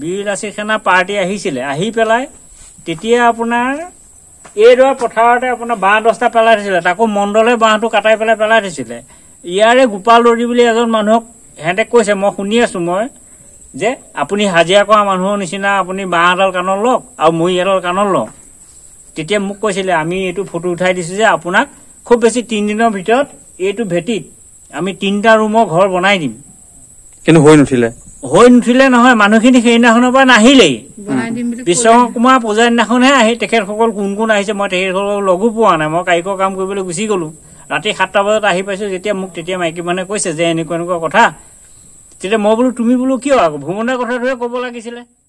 বীৰ লাচিত সেনা পাৰ্টি আহিছিলে আহি পেলাই তেতিয়া আপোনাৰ এইডৰা পথাৰতে আপোনাৰ বাঁহ দহটা পেলাই থৈছিলে তাকো মণ্ডলে বাঁহটো কাটাই পেলাই পেলাই থৈছিলে ইয়াৰে গোপাল দৰ্জী বুলি এজন মানুহক সিহঁতে কৈছে মই শুনি আছো মই যে আপুনি হাজিৰা কৰা মানুহৰ নিচিনা আপুনি বাঁহ এডাল কাণত লওক আৰু মই এডাল কাণত লওঁ তেতিয়া মোক কৈছিলে আমি এইটো ফটো উঠাই দিছোঁ যে আপোনাক খুব বেছি তিনিদিনৰ ভিতৰত এইটো ভেটিত আমি তিনিটা ৰুমৰ ঘৰ বনাই দিম কিন্তু হৈ নুঠিলে হৈ নুঠিলে নহয় মানুহখিনি সেইদিনাখনৰ পৰা নাহিলেই কুমাৰ পূজা দিনাখনহে আহি তেখেতসকল কোন কোন আহিছে মই তেখেতসকলক লগো পোৱা নাই মই কাৰিকৰ কাম কৰিবলৈ গুচি গলো ৰাতি সাতটা বজাত আহি পাইছো যেতিয়া মোক তেতিয়া মাইকী মানুহে কৈছে যে এনেকুৱা এনেকুৱা কথা তেতিয়া মই বোলো তুমি বোলো কিয় আকৌ ভ্ৰমণৰ কথাটোহে কব লাগিছিলে